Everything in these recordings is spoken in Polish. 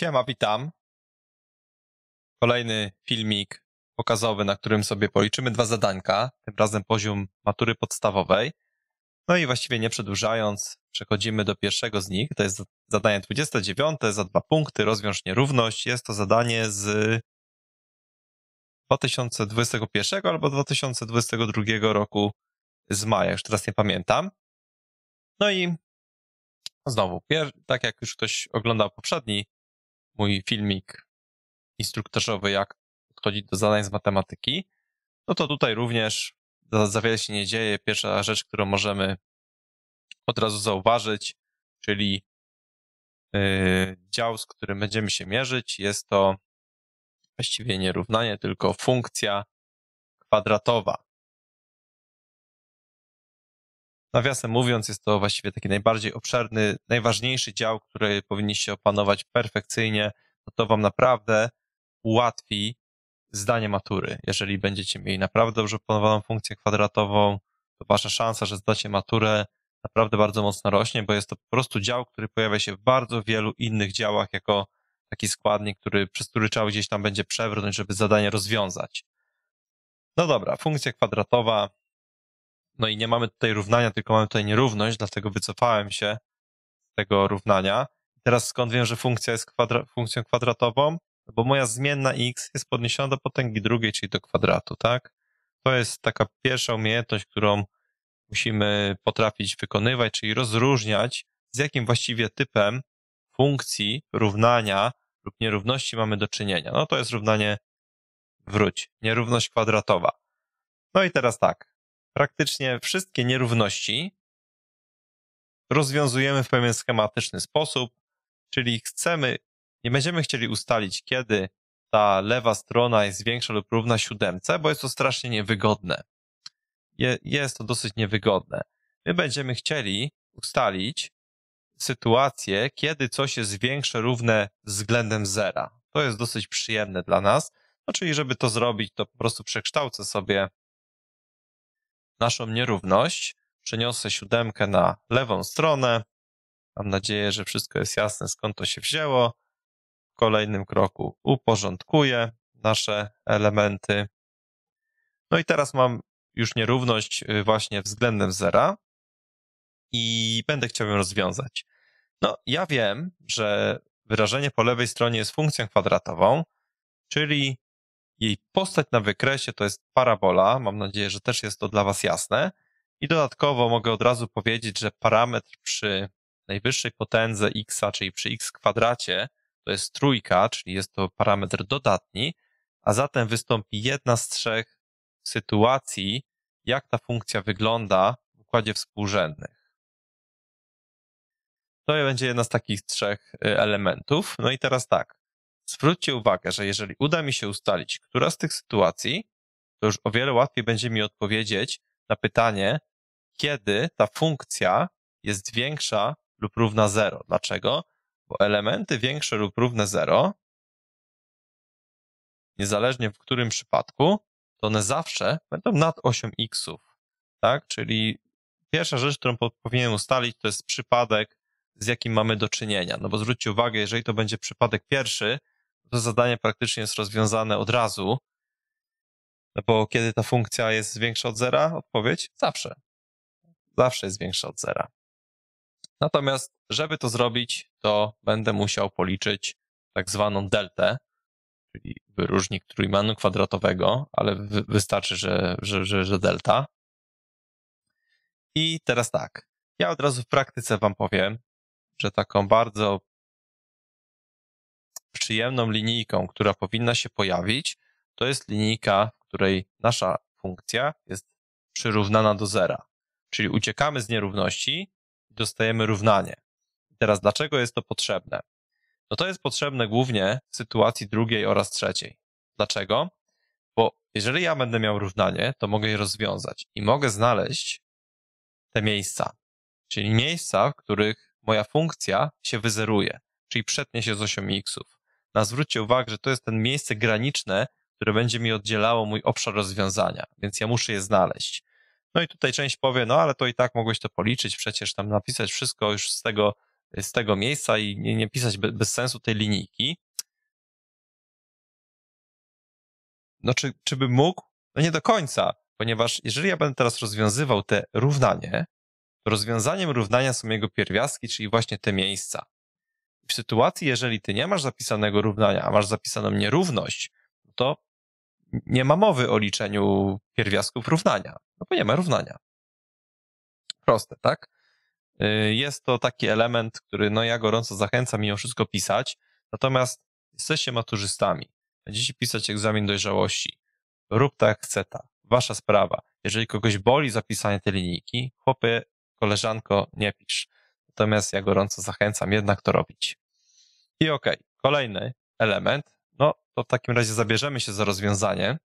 Siema, witam. Kolejny filmik pokazowy, na którym sobie policzymy dwa zadanka, tym razem poziom matury podstawowej. No i właściwie nie przedłużając, przechodzimy do pierwszego z nich. To jest zadanie 29 za dwa punkty, rozwiąż nierówność. Jest to zadanie z 2021 albo 2022 roku z maja, już teraz nie pamiętam. No i znowu, tak jak już ktoś oglądał poprzedni mój filmik instruktażowy, jak podchodzić do zadań z matematyki, no to tutaj również za, za wiele się nie dzieje. Pierwsza rzecz, którą możemy od razu zauważyć, czyli yy, dział, z którym będziemy się mierzyć, jest to właściwie nie równanie, tylko funkcja kwadratowa. Nawiasem mówiąc, jest to właściwie taki najbardziej obszerny, najważniejszy dział, który powinniście opanować perfekcyjnie. To wam naprawdę ułatwi zdanie matury. Jeżeli będziecie mieli naprawdę dobrze opanowaną funkcję kwadratową, to wasza szansa, że zdacie maturę naprawdę bardzo mocno rośnie, bo jest to po prostu dział, który pojawia się w bardzo wielu innych działach jako taki składnik, który, przez który trzeba gdzieś tam będzie przewrócić, żeby zadanie rozwiązać. No dobra, funkcja kwadratowa, no i nie mamy tutaj równania, tylko mamy tutaj nierówność, dlatego wycofałem się z tego równania. Teraz skąd wiem, że funkcja jest kwadra funkcją kwadratową? No bo moja zmienna x jest podniesiona do potęgi drugiej, czyli do kwadratu, tak? To jest taka pierwsza umiejętność, którą musimy potrafić wykonywać, czyli rozróżniać, z jakim właściwie typem funkcji równania lub nierówności mamy do czynienia. No to jest równanie wróć, nierówność kwadratowa. No i teraz tak, praktycznie wszystkie nierówności rozwiązujemy w pewien schematyczny sposób, czyli chcemy, nie będziemy chcieli ustalić, kiedy ta lewa strona jest większa lub równa siódemce, bo jest to strasznie niewygodne. Je, jest to dosyć niewygodne. My będziemy chcieli ustalić sytuację, kiedy coś jest większe, równe względem zera. To jest dosyć przyjemne dla nas. No, czyli żeby to zrobić, to po prostu przekształcę sobie naszą nierówność. Przeniosę siódemkę na lewą stronę. Mam nadzieję, że wszystko jest jasne, skąd to się wzięło. W kolejnym kroku uporządkuję nasze elementy. No i teraz mam już nierówność y, właśnie względem zera i będę chciał ją rozwiązać. No, ja wiem, że wyrażenie po lewej stronie jest funkcją kwadratową, czyli jej postać na wykresie to jest parabola. Mam nadzieję, że też jest to dla Was jasne. I dodatkowo mogę od razu powiedzieć, że parametr przy najwyższej potędze x, czyli przy x kwadracie, to jest trójka, czyli jest to parametr dodatni, a zatem wystąpi jedna z trzech sytuacji, jak ta funkcja wygląda w układzie współrzędnych. To będzie jedna z takich trzech y, elementów. No i teraz tak. Zwróćcie uwagę, że jeżeli uda mi się ustalić, która z tych sytuacji, to już o wiele łatwiej będzie mi odpowiedzieć na pytanie, kiedy ta funkcja jest większa lub równa 0. Dlaczego? Bo elementy większe lub równe 0, niezależnie w którym przypadku, to one zawsze będą nad 8x. Tak? Czyli pierwsza rzecz, którą powinienem ustalić, to jest przypadek, z jakim mamy do czynienia. No bo zwróćcie uwagę, jeżeli to będzie przypadek pierwszy, to zadanie praktycznie jest rozwiązane od razu, no bo kiedy ta funkcja jest większa od zera, odpowiedź zawsze. Zawsze jest większa od zera. Natomiast, żeby to zrobić, to będę musiał policzyć tak zwaną deltę, czyli wyróżnik trójmanu kwadratowego, ale wystarczy, że, że, że, że delta. I teraz tak. Ja od razu w praktyce Wam powiem, że taką bardzo przyjemną linijką, która powinna się pojawić, to jest linijka, której nasza funkcja jest przyrównana do zera. Czyli uciekamy z nierówności i dostajemy równanie. I teraz dlaczego jest to potrzebne? No to jest potrzebne głównie w sytuacji drugiej oraz trzeciej. Dlaczego? Bo jeżeli ja będę miał równanie, to mogę je rozwiązać i mogę znaleźć te miejsca. Czyli miejsca, w których moja funkcja się wyzeruje, czyli przetnie się z osią xów a zwróćcie uwagę, że to jest ten miejsce graniczne, które będzie mi oddzielało mój obszar rozwiązania, więc ja muszę je znaleźć. No i tutaj część powie, no ale to i tak mogłeś to policzyć, przecież tam napisać wszystko już z tego, z tego miejsca i nie, nie pisać bez, bez sensu tej linijki. No czy, czy bym mógł? No nie do końca, ponieważ jeżeli ja będę teraz rozwiązywał te równanie, to rozwiązaniem równania są jego pierwiastki, czyli właśnie te miejsca w sytuacji, jeżeli ty nie masz zapisanego równania, a masz zapisaną nierówność, to nie ma mowy o liczeniu pierwiastków równania, no bo nie ma równania. Proste, tak? Y, jest to taki element, który no ja gorąco zachęcam mimo wszystko pisać, natomiast jesteście maturzystami, będziecie pisać egzamin dojrzałości. Rób tak jak chce ta, wasza sprawa. Jeżeli kogoś boli zapisanie tej linijki, chłopie, koleżanko, nie pisz natomiast ja gorąco zachęcam jednak to robić. I okej, okay, kolejny element, no to w takim razie zabierzemy się za rozwiązanie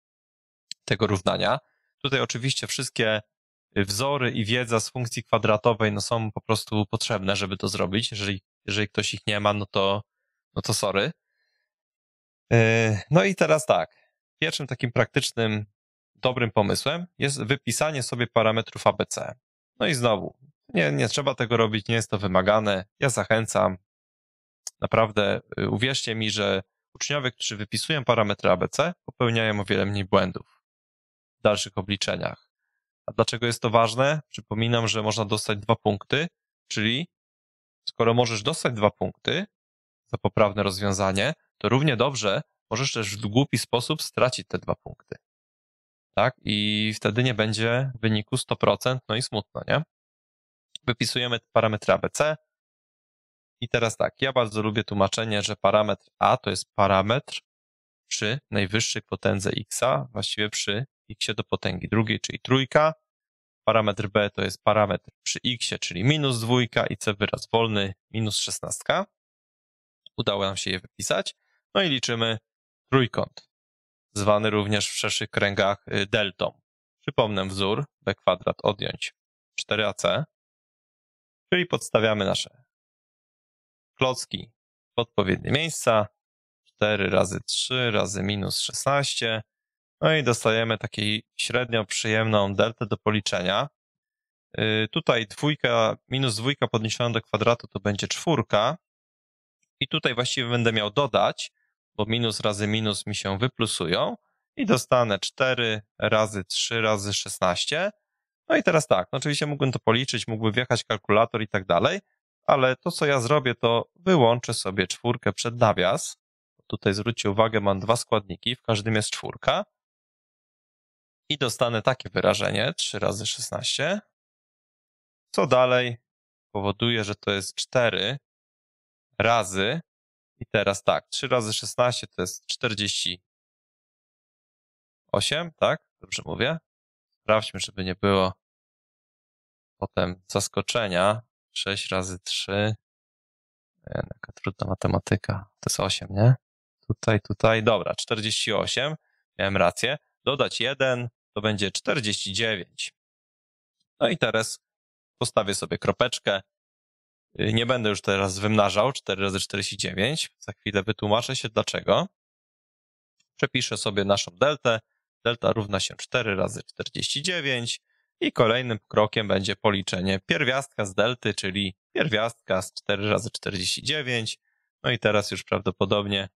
tego równania. Tutaj oczywiście wszystkie y, wzory i wiedza z funkcji kwadratowej no są po prostu potrzebne, żeby to zrobić. Jeżeli, jeżeli ktoś ich nie ma, no to, no to sorry. Y, no i teraz tak. Pierwszym takim praktycznym, dobrym pomysłem jest wypisanie sobie parametrów ABC. No i znowu, nie, nie trzeba tego robić, nie jest to wymagane. Ja zachęcam. Naprawdę y, uwierzcie mi, że uczniowie, którzy wypisują parametry ABC, popełniają o wiele mniej błędów w dalszych obliczeniach. A dlaczego jest to ważne? Przypominam, że można dostać dwa punkty, czyli skoro możesz dostać dwa punkty za poprawne rozwiązanie, to równie dobrze możesz też w głupi sposób stracić te dwa punkty. Tak? I wtedy nie będzie wyniku 100%, no i smutno, nie? wypisujemy parametr ABC. I teraz tak, ja bardzo lubię tłumaczenie, że parametr A to jest parametr przy najwyższej potędze x, właściwie przy x do potęgi drugiej, czyli trójka. Parametr B to jest parametr przy x, czyli minus dwójka i C wyraz wolny, minus szesnastka. Udało nam się je wypisać. No i liczymy trójkąt, zwany również w szerszych kręgach y, deltą. Przypomnę wzór, b kwadrat odjąć 4ac Czyli podstawiamy nasze klocki w odpowiednie miejsca. 4 razy 3 razy minus 16. No i dostajemy takiej średnio przyjemną deltę do policzenia. Y, tutaj dwójka, minus dwójka podniesiona do kwadratu to będzie czwórka. I tutaj właściwie będę miał dodać, bo minus razy minus mi się wyplusują i dostanę 4 razy 3 razy 16 no i teraz tak, no oczywiście mógłbym to policzyć, mógłbym wjechać kalkulator i tak dalej, ale to co ja zrobię, to wyłączę sobie czwórkę przed nawias. Tutaj zwróćcie uwagę, mam dwa składniki, w każdym jest czwórka. I dostanę takie wyrażenie, 3 razy 16. Co dalej powoduje, że to jest 4 razy, i teraz tak, 3 razy 16 to jest 48, tak? Dobrze mówię. Sprawdźmy, żeby nie było potem zaskoczenia. 6 razy 3. No, jaka trudna matematyka. To jest 8, nie? Tutaj, tutaj. Dobra, 48. Miałem rację. Dodać 1 to będzie 49. No i teraz postawię sobie kropeczkę. Y, nie będę już teraz wymnażał 4 razy 49. Za chwilę wytłumaczę się dlaczego. Przepiszę sobie naszą deltę delta równa się 4 razy 49 i kolejnym krokiem będzie policzenie pierwiastka z delty, czyli pierwiastka z 4 razy 49. No i teraz już prawdopodobnie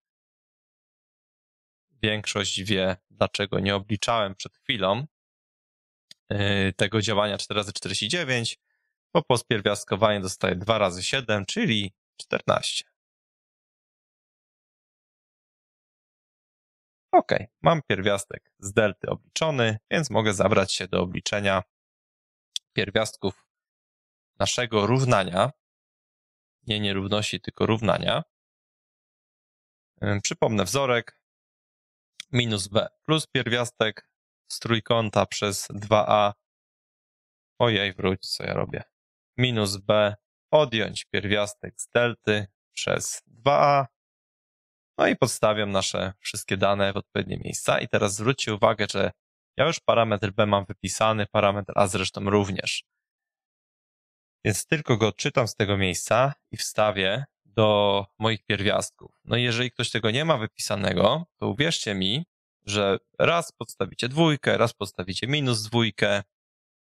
większość wie, dlaczego nie obliczałem przed chwilą yy, tego działania 4 razy 49, bo po spierwiastkowaniu dostaję 2 razy 7, czyli 14. ok, mam pierwiastek z delty obliczony, więc mogę zabrać się do obliczenia pierwiastków naszego równania, nie nierówności, tylko równania. Przypomnę wzorek, minus b plus pierwiastek z trójkąta przez 2a, ojej, wróć, co ja robię, minus b odjąć pierwiastek z delty przez 2a no i podstawiam nasze wszystkie dane w odpowiednie miejsca. I teraz zwróćcie uwagę, że ja już parametr B mam wypisany, parametr A zresztą również. Więc tylko go odczytam z tego miejsca i wstawię do moich pierwiastków. No i jeżeli ktoś tego nie ma wypisanego, to uwierzcie mi, że raz podstawicie dwójkę, raz podstawicie minus dwójkę,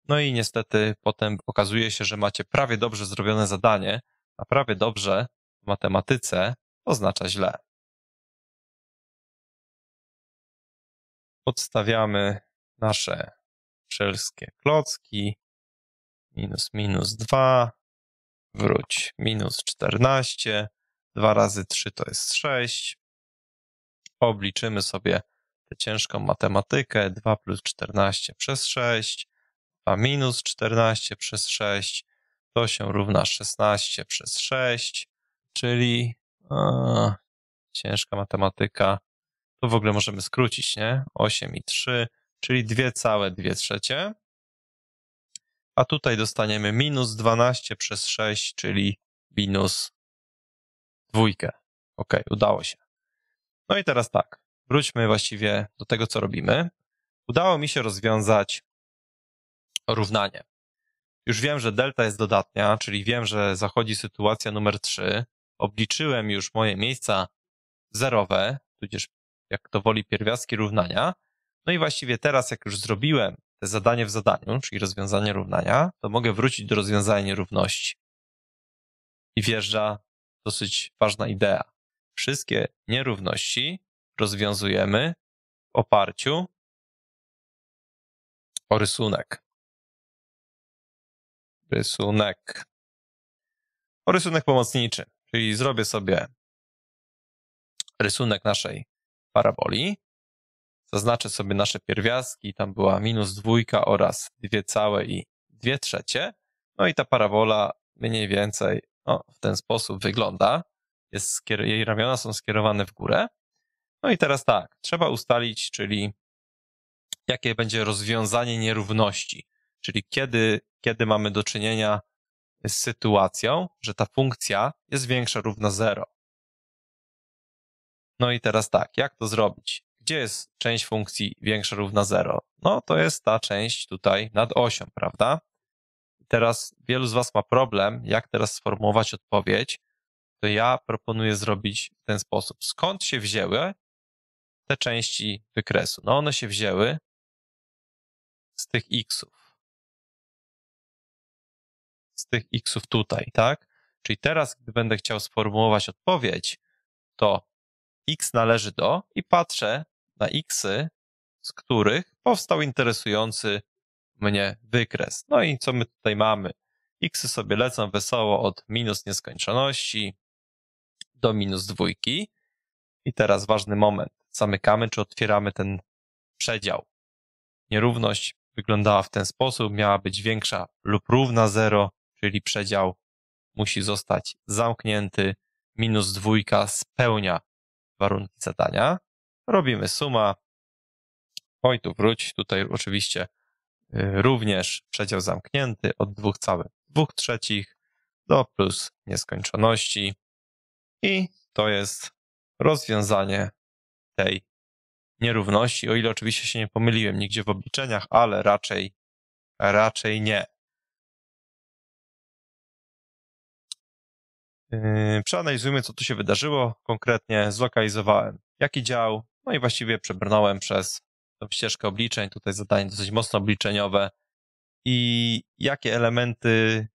no i niestety potem okazuje się, że macie prawie dobrze zrobione zadanie, a prawie dobrze w matematyce oznacza źle. podstawiamy nasze wszelkie klocki. Minus minus 2, wróć minus 14, 2 razy 3 to jest 6. Obliczymy sobie tę ciężką matematykę, 2 plus 14 przez 6, 2 minus 14 przez 6, to się równa 16 przez 6, czyli e, ciężka matematyka to w ogóle możemy skrócić, nie? 8 i 3, czyli 2 całe 2 trzecie. A tutaj dostaniemy minus 12 przez 6, czyli minus dwójkę. Ok, udało się. No i teraz tak, wróćmy właściwie do tego, co robimy. Udało mi się rozwiązać równanie. Już wiem, że delta jest dodatnia, czyli wiem, że zachodzi sytuacja numer 3. Obliczyłem już moje miejsca zerowe, tudzież jak to woli, pierwiastki równania. No i właściwie teraz, jak już zrobiłem te zadanie w zadaniu, czyli rozwiązanie równania, to mogę wrócić do rozwiązania nierówności. I wjeżdża dosyć ważna idea. Wszystkie nierówności rozwiązujemy w oparciu o rysunek. Rysunek. O rysunek pomocniczy, czyli zrobię sobie rysunek naszej paraboli. Zaznaczę sobie nasze pierwiastki, tam była minus dwójka oraz dwie całe i dwie trzecie. No i ta parabola mniej więcej no, w ten sposób wygląda. Jest, jej ramiona są skierowane w górę. No i teraz tak, trzeba ustalić, czyli jakie będzie rozwiązanie nierówności, czyli kiedy, kiedy mamy do czynienia z sytuacją, że ta funkcja jest większa równa 0. No i teraz tak, jak to zrobić? Gdzie jest część funkcji większa równa 0? No to jest ta część tutaj nad osią, prawda? teraz wielu z Was ma problem, jak teraz sformułować odpowiedź, to ja proponuję zrobić w ten sposób. Skąd się wzięły te części wykresu? No one się wzięły z tych xów. Z tych xów tutaj, tak? Czyli teraz, gdy będę chciał sformułować odpowiedź, to X należy do i patrzę na Xy, z których powstał interesujący mnie wykres. No i co my tutaj mamy? Xy sobie lecą wesoło od minus nieskończoności do minus dwójki. I teraz ważny moment. Zamykamy czy otwieramy ten przedział. Nierówność wyglądała w ten sposób, miała być większa lub równa 0, czyli przedział musi zostać zamknięty. Minus dwójka spełnia warunki zadania. Robimy suma. Oj, tu wróć. Tutaj oczywiście y, również przedział zamknięty od dwóch całych dwóch trzecich do plus nieskończoności. I to jest rozwiązanie tej nierówności, o ile oczywiście się nie pomyliłem nigdzie w obliczeniach, ale raczej, raczej nie. Yy, przeanalizujmy, co tu się wydarzyło. Konkretnie zlokalizowałem jaki dział, no i właściwie przebrnąłem przez tą ścieżkę obliczeń. Tutaj zadanie dosyć mocno obliczeniowe. I jakie elementy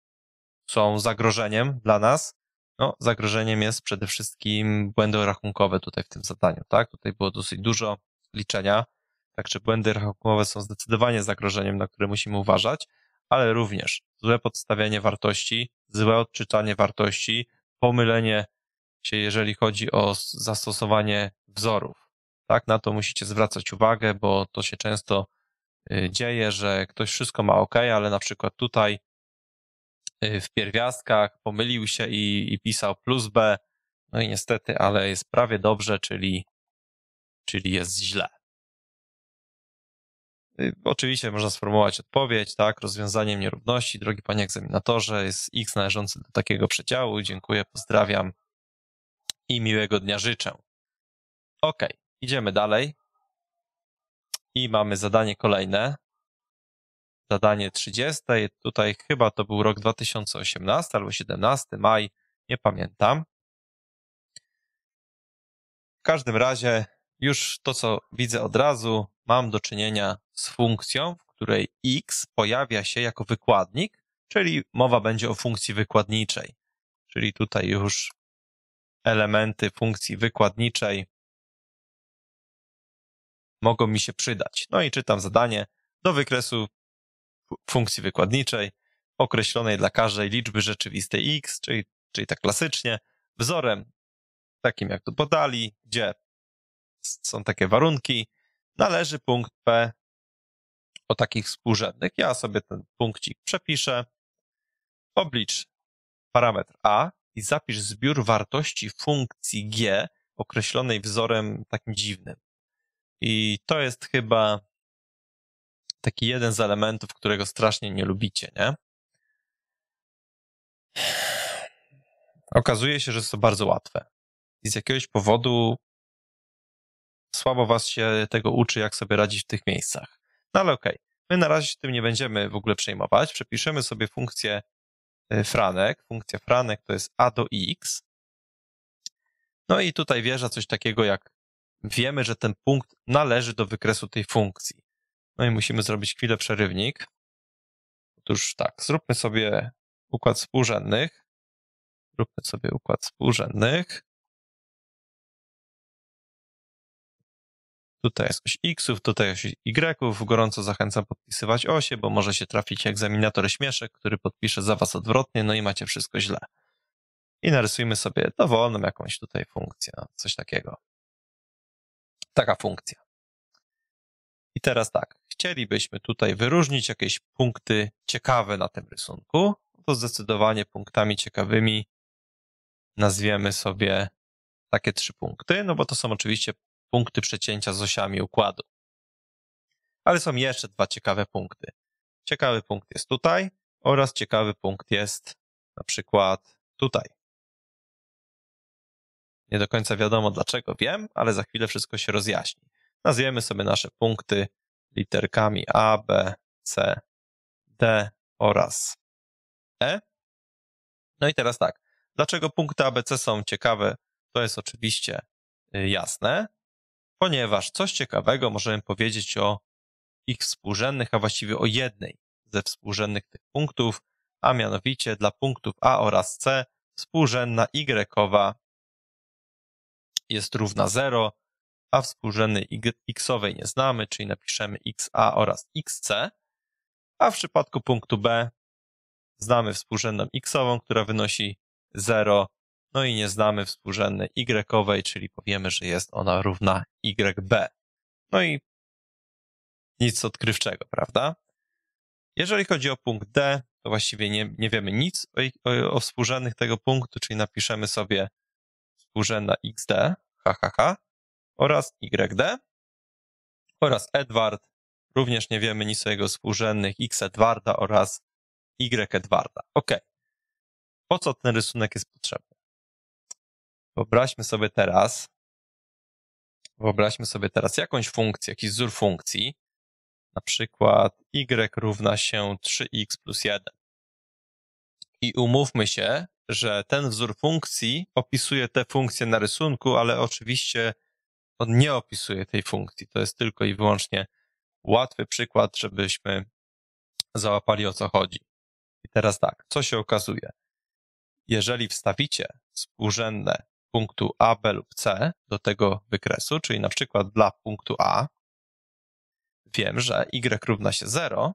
są zagrożeniem dla nas? No, zagrożeniem jest przede wszystkim błędy rachunkowe tutaj w tym zadaniu, tak? Tutaj było dosyć dużo liczenia, także błędy rachunkowe są zdecydowanie zagrożeniem, na które musimy uważać, ale również złe podstawianie wartości, złe odczytanie wartości, pomylenie się, jeżeli chodzi o zastosowanie wzorów. Tak, na to musicie zwracać uwagę, bo to się często y, dzieje, że ktoś wszystko ma ok, ale na przykład tutaj y, w pierwiastkach pomylił się i, i pisał plus B, no i niestety, ale jest prawie dobrze, czyli, czyli jest źle. Y, oczywiście można sformułować odpowiedź, tak, rozwiązaniem nierówności, drogi panie egzaminatorze, jest x należący do takiego przedziału, dziękuję, pozdrawiam i miłego dnia życzę. Ok, idziemy dalej i mamy zadanie kolejne. Zadanie 30, tutaj chyba to był rok 2018 albo 17 maj, nie pamiętam. W każdym razie już to, co widzę od razu, mam do czynienia z funkcją, w której x pojawia się jako wykładnik, czyli mowa będzie o funkcji wykładniczej. Czyli tutaj już elementy funkcji wykładniczej mogą mi się przydać. No i czytam zadanie do wykresu funkcji wykładniczej określonej dla każdej liczby rzeczywistej x, czyli, czyli tak klasycznie, wzorem takim jak tu podali, gdzie są takie warunki, należy punkt P o takich współrzędnych. Ja sobie ten punkcik przepiszę. Oblicz parametr A i zapisz zbiór wartości funkcji G określonej wzorem takim dziwnym. I to jest chyba taki jeden z elementów, którego strasznie nie lubicie, nie? Okazuje się, że jest to bardzo łatwe. I z jakiegoś powodu słabo was się tego uczy, jak sobie radzić w tych miejscach. No ale okej, okay. my na razie się tym nie będziemy w ogóle przejmować. Przepiszemy sobie funkcję y, franek. Funkcja franek to jest a do x. No i tutaj wierza coś takiego jak wiemy, że ten punkt należy do wykresu tej funkcji. No i musimy zrobić chwilę przerywnik. Otóż tak, zróbmy sobie układ współrzędnych. Zróbmy sobie układ współrzędnych. tutaj oś X-ów, tutaj oś Y-ów. Gorąco zachęcam podpisywać osie, bo może się trafić egzaminator śmieszek, który podpisze za was odwrotnie, no i macie wszystko źle. I narysujmy sobie dowolną jakąś tutaj funkcję, no, coś takiego. Taka funkcja. I teraz tak, chcielibyśmy tutaj wyróżnić jakieś punkty ciekawe na tym rysunku, to zdecydowanie punktami ciekawymi nazwiemy sobie takie trzy punkty, no bo to są oczywiście punkty przecięcia z osiami układu. Ale są jeszcze dwa ciekawe punkty. Ciekawy punkt jest tutaj oraz ciekawy punkt jest na przykład tutaj. Nie do końca wiadomo dlaczego wiem, ale za chwilę wszystko się rozjaśni. Nazwiemy sobie nasze punkty literkami A, B, C, D oraz E. No i teraz tak. Dlaczego punkty ABC są ciekawe? To jest oczywiście y, jasne, ponieważ coś ciekawego możemy powiedzieć o ich współrzędnych, a właściwie o jednej ze współrzędnych tych punktów, a mianowicie dla punktów A oraz C współrzędna y jest równa 0, a współrzędna y, xowej nie znamy, czyli napiszemy xa oraz xc, a w przypadku punktu B znamy współrzędną xową, która wynosi 0 no i nie znamy współrzędnej y, czyli powiemy, że jest ona równa yb. No i nic odkrywczego, prawda? Jeżeli chodzi o punkt D, to właściwie nie, nie wiemy nic o, o, o współrzędnych tego punktu, czyli napiszemy sobie współrzędna xd, hhh, oraz yd, oraz Edward, również nie wiemy nic o jego współrzędnych x Edwarda oraz y Edwarda. Ok. Po co ten rysunek jest potrzebny? Wyobraźmy sobie teraz, wyobraźmy sobie teraz jakąś funkcję, jakiś wzór funkcji, na przykład y równa się 3x plus 1. I umówmy się, że ten wzór funkcji opisuje tę funkcję na rysunku, ale oczywiście on nie opisuje tej funkcji. To jest tylko i wyłącznie łatwy przykład, żebyśmy załapali o co chodzi. I teraz tak, co się okazuje? Jeżeli wstawicie współrzędne punktu A, B lub C do tego wykresu, czyli na przykład dla punktu A wiem, że y równa się 0,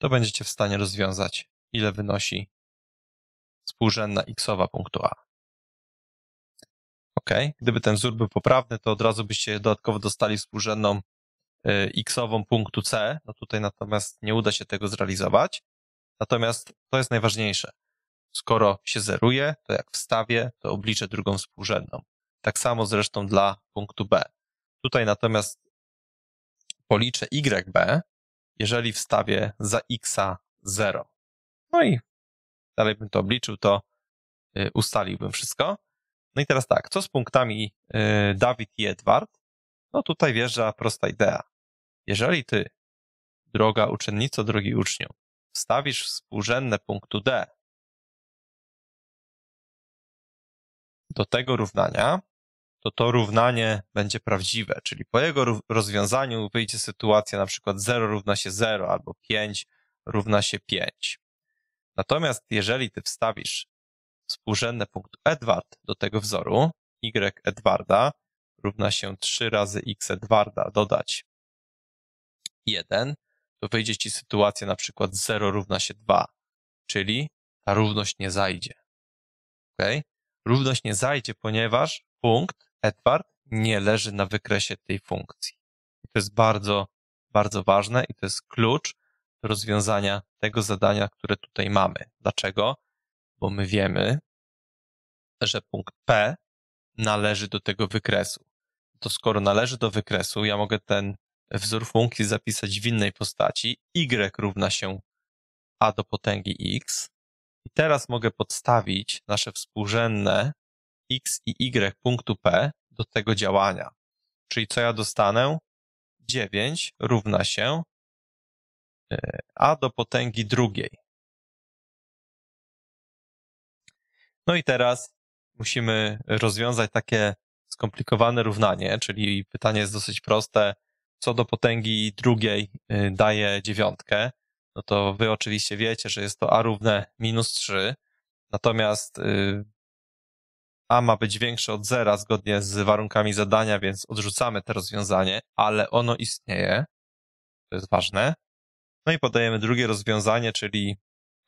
to będziecie w stanie rozwiązać, ile wynosi współrzędna xowa punktu A. Ok, gdyby ten wzór był poprawny, to od razu byście dodatkowo dostali współrzędną y, xową punktu C. No tutaj natomiast nie uda się tego zrealizować. Natomiast to jest najważniejsze. Skoro się zeruje, to jak wstawię, to obliczę drugą współrzędną. Tak samo zresztą dla punktu B. Tutaj natomiast policzę YB, jeżeli wstawię za X 0. No i dalej bym to obliczył, to y, ustaliłbym wszystko. No i teraz tak, co z punktami y, Dawid i Edward? No tutaj wjeżdża prosta idea. Jeżeli ty, droga uczennico, drogi uczniu, wstawisz współrzędne punktu D do tego równania, to to równanie będzie prawdziwe, czyli po jego rozwiązaniu wyjdzie sytuacja na przykład 0 równa się 0 albo 5 równa się 5. Natomiast jeżeli ty wstawisz współrzędne punktu Edward do tego wzoru, y Edwarda równa się 3 razy x Edwarda dodać 1, to wyjdzie ci sytuacja na przykład 0 równa się 2, czyli ta równość nie zajdzie. Ok? Równość nie zajdzie, ponieważ punkt Edward nie leży na wykresie tej funkcji. I to jest bardzo, bardzo ważne i to jest klucz do rozwiązania tego zadania, które tutaj mamy. Dlaczego? Bo my wiemy, że punkt P należy do tego wykresu. To skoro należy do wykresu, ja mogę ten wzór funkcji zapisać w innej postaci y równa się a do potęgi x. I teraz mogę podstawić nasze współrzędne x i y punktu p do tego działania. Czyli co ja dostanę? 9 równa się y, a do potęgi drugiej. No i teraz musimy rozwiązać takie skomplikowane równanie, czyli pytanie jest dosyć proste, co do potęgi drugiej y, daje dziewiątkę, no to wy oczywiście wiecie, że jest to a równe minus 3, natomiast y, a ma być większe od zera zgodnie z warunkami zadania, więc odrzucamy to rozwiązanie, ale ono istnieje, to jest ważne. No i podajemy drugie rozwiązanie, czyli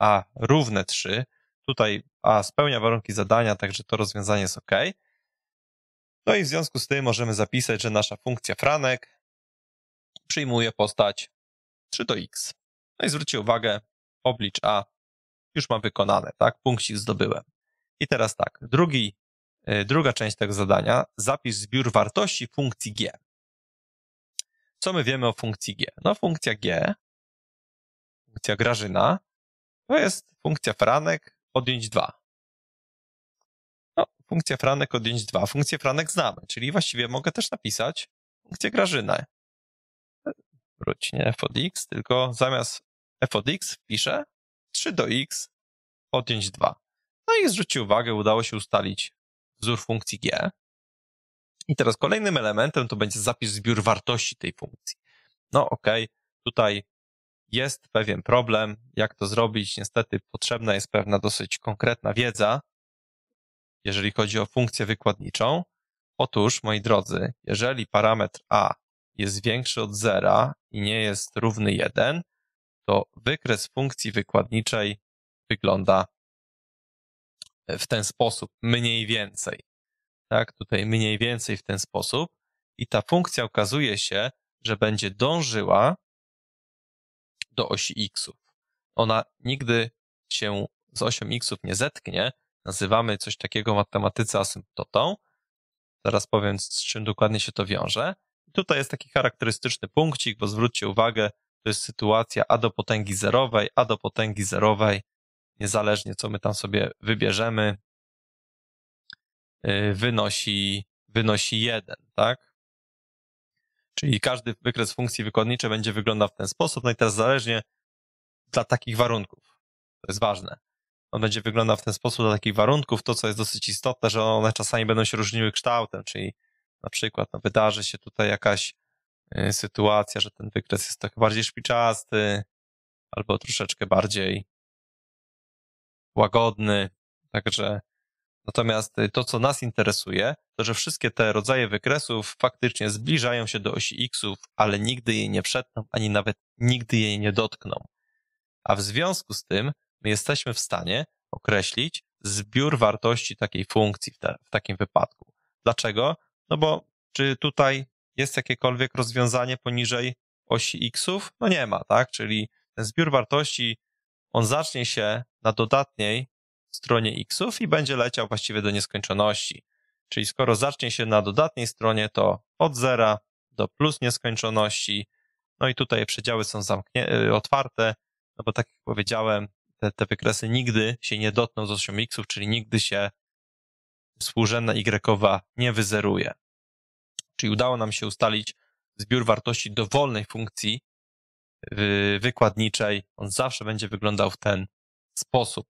a równe 3. Tutaj a spełnia warunki zadania, także to rozwiązanie jest ok. No i w związku z tym możemy zapisać, że nasza funkcja franek przyjmuję postać 3 do x. No i zwróćcie uwagę, oblicz A już mam wykonane, tak? Punkcik zdobyłem. I teraz tak, drugi, y, druga część tego zadania, zapis zbiór wartości funkcji g. Co my wiemy o funkcji g? No funkcja g, funkcja Grażyna, to jest funkcja Franek odjąć 2. No, funkcja Franek odjąć 2, funkcję Franek znamy, czyli właściwie mogę też napisać funkcję Grażynę wróć, nie f od x, tylko zamiast f od x wpiszę 3 do x, odjąć 2. No i zwróćcie uwagę, udało się ustalić wzór funkcji g. I teraz kolejnym elementem to będzie zapis zbiór wartości tej funkcji. No okej, tutaj jest pewien problem, jak to zrobić. Niestety potrzebna jest pewna dosyć konkretna wiedza, jeżeli chodzi o funkcję wykładniczą. Otóż, moi drodzy, jeżeli parametr a jest większy od zera i nie jest równy 1, to wykres funkcji wykładniczej wygląda e, w ten sposób, mniej więcej. Tak, tutaj mniej więcej w ten sposób. I ta funkcja okazuje się, że będzie dążyła do osi xów. Ona nigdy się z osią xów nie zetknie. Nazywamy coś takiego w matematyce asymptotą. Zaraz powiem, z czym dokładnie się to wiąże tutaj jest taki charakterystyczny punkcik, bo zwróćcie uwagę, to jest sytuacja a do potęgi zerowej, a do potęgi zerowej, niezależnie co my tam sobie wybierzemy, y, wynosi, wynosi 1, tak? Czyli każdy wykres funkcji wykładniczej będzie wyglądał w ten sposób, no i teraz zależnie dla takich warunków, to jest ważne, on będzie wyglądał w ten sposób dla takich warunków, to co jest dosyć istotne, że one czasami będą się różniły kształtem, czyli na przykład no, wydarzy się tutaj jakaś e, sytuacja, że ten wykres jest tak bardziej szpiczasty albo troszeczkę bardziej łagodny. Także natomiast e, to, co nas interesuje, to że wszystkie te rodzaje wykresów faktycznie zbliżają się do osi x ale nigdy jej nie przetną, ani nawet nigdy jej nie dotkną. A w związku z tym my jesteśmy w stanie określić zbiór wartości takiej funkcji w, te, w takim wypadku. Dlaczego? No bo czy tutaj jest jakiekolwiek rozwiązanie poniżej osi xów? No nie ma, tak? Czyli ten zbiór wartości, on zacznie się na dodatniej stronie xów i będzie leciał właściwie do nieskończoności. Czyli skoro zacznie się na dodatniej stronie, to od zera do plus nieskończoności. No i tutaj przedziały są y, otwarte, no bo tak jak powiedziałem, te, te wykresy nigdy się nie dotną z osią xów, czyli nigdy się współrzędna y nie wyzeruje. Czyli udało nam się ustalić zbiór wartości dowolnej funkcji yy, wykładniczej. On zawsze będzie wyglądał w ten sposób.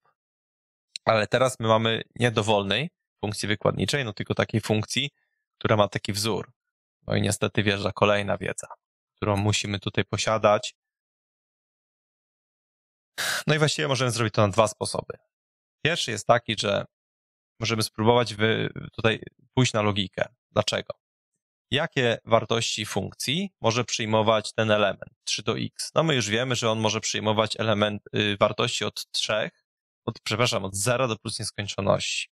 Ale teraz my mamy nie dowolnej funkcji wykładniczej, no tylko takiej funkcji, która ma taki wzór. No i niestety wjeżdża kolejna wiedza, którą musimy tutaj posiadać. No i właściwie możemy zrobić to na dwa sposoby. Pierwszy jest taki, że możemy spróbować wy, tutaj pójść na logikę. Dlaczego? Jakie wartości funkcji może przyjmować ten element 3 do x? No my już wiemy, że on może przyjmować element, y, wartości od 3, od, przepraszam, od 0 do plus nieskończoności.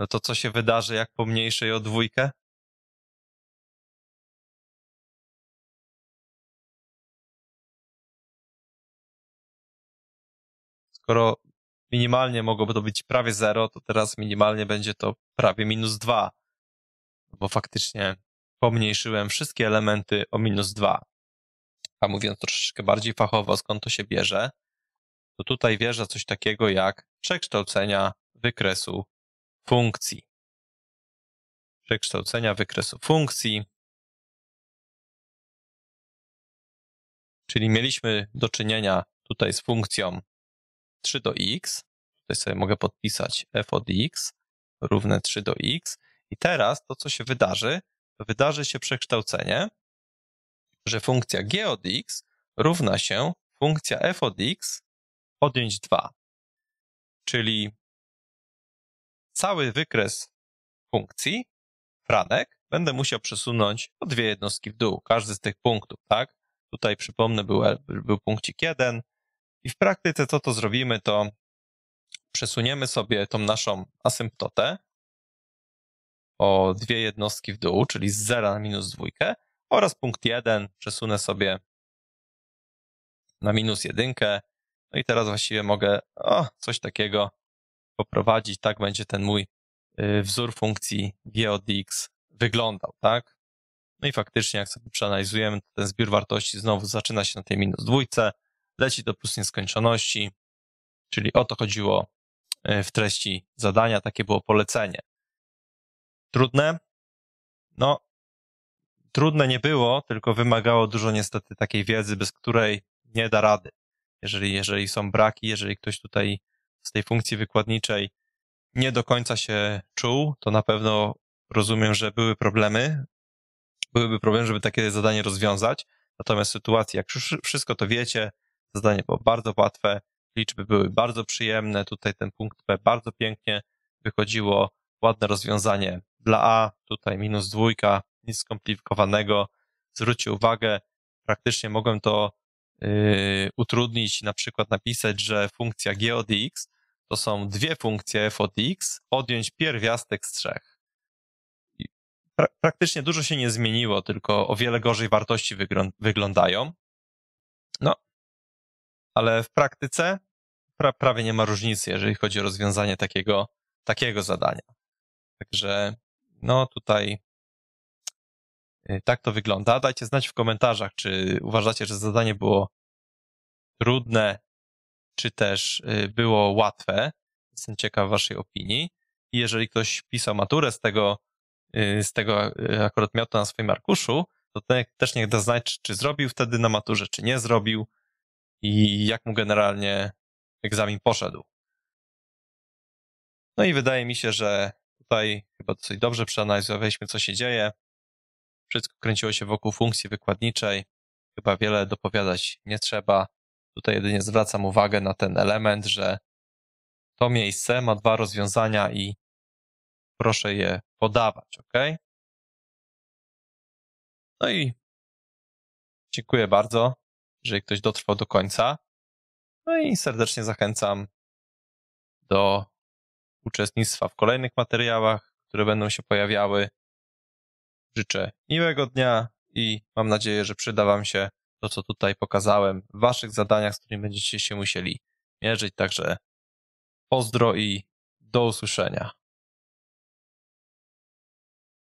No to co się wydarzy, jak pomniejszy je o dwójkę? skoro minimalnie mogłoby to być prawie zero, to teraz minimalnie będzie to prawie minus dwa, bo faktycznie pomniejszyłem wszystkie elementy o minus dwa. A mówiąc troszeczkę bardziej fachowo, skąd to się bierze, to tutaj wierzę coś takiego jak przekształcenia wykresu funkcji. Przekształcenia wykresu funkcji. Czyli mieliśmy do czynienia tutaj z funkcją 3 do x, tutaj sobie mogę podpisać f od x równe 3 do x i teraz to, co się wydarzy, to wydarzy się przekształcenie, że funkcja g od x równa się funkcja f od x odjąć 2, czyli cały wykres funkcji, franek, będę musiał przesunąć o dwie jednostki w dół, każdy z tych punktów, tak? Tutaj przypomnę, był, był punkcik 1, i w praktyce co to zrobimy, to przesuniemy sobie tą naszą asymptotę o dwie jednostki w dół, czyli z 0 na minus dwójkę oraz punkt 1 przesunę sobie na minus jedynkę. No i teraz właściwie mogę o, coś takiego poprowadzić. Tak będzie ten mój y, wzór funkcji g od x wyglądał, tak? No i faktycznie, jak sobie przeanalizujemy, ten zbiór wartości znowu zaczyna się na tej minus dwójce leci do plus nieskończoności, czyli o to chodziło e, w treści zadania, takie było polecenie. Trudne? No, trudne nie było, tylko wymagało dużo niestety takiej wiedzy, bez której nie da rady. Jeżeli, jeżeli są braki, jeżeli ktoś tutaj z tej funkcji wykładniczej nie do końca się czuł, to na pewno rozumiem, że były problemy. Byłyby problemy, żeby takie zadanie rozwiązać. Natomiast sytuacji, jak już wszystko to wiecie, Zadanie było bardzo łatwe, liczby były bardzo przyjemne, tutaj ten punkt B bardzo pięknie wychodziło, ładne rozwiązanie dla A, tutaj minus dwójka, nic skomplikowanego. Zwróćcie uwagę, praktycznie mogłem to yy, utrudnić, na przykład napisać, że funkcja g od x to są dwie funkcje f od x, odjąć pierwiastek z trzech. Pra praktycznie dużo się nie zmieniło, tylko o wiele gorzej wartości wyglądają. No, ale w praktyce pra, prawie nie ma różnicy, jeżeli chodzi o rozwiązanie takiego, takiego zadania. Także no tutaj y, tak to wygląda. Dajcie znać w komentarzach, czy uważacie, że zadanie było trudne, czy też y, było łatwe. Jestem ciekaw waszej opinii. I jeżeli ktoś pisał maturę z tego, y, z tego akurat miał to na swoim arkuszu, to też niech da znać, czy zrobił wtedy na maturze, czy nie zrobił i jak mu generalnie egzamin poszedł. No i wydaje mi się, że tutaj chyba coś dobrze przeanalizowaliśmy, co się dzieje. Wszystko kręciło się wokół funkcji wykładniczej. Chyba wiele dopowiadać nie trzeba. Tutaj jedynie zwracam uwagę na ten element, że to miejsce ma dwa rozwiązania i proszę je podawać, ok? No i dziękuję bardzo jeżeli ktoś dotrwał do końca. No i serdecznie zachęcam do uczestnictwa w kolejnych materiałach, które będą się pojawiały. Życzę miłego dnia i mam nadzieję, że przyda Wam się to, co tutaj pokazałem w Waszych zadaniach, z którymi będziecie się musieli mierzyć. Także pozdro i do usłyszenia.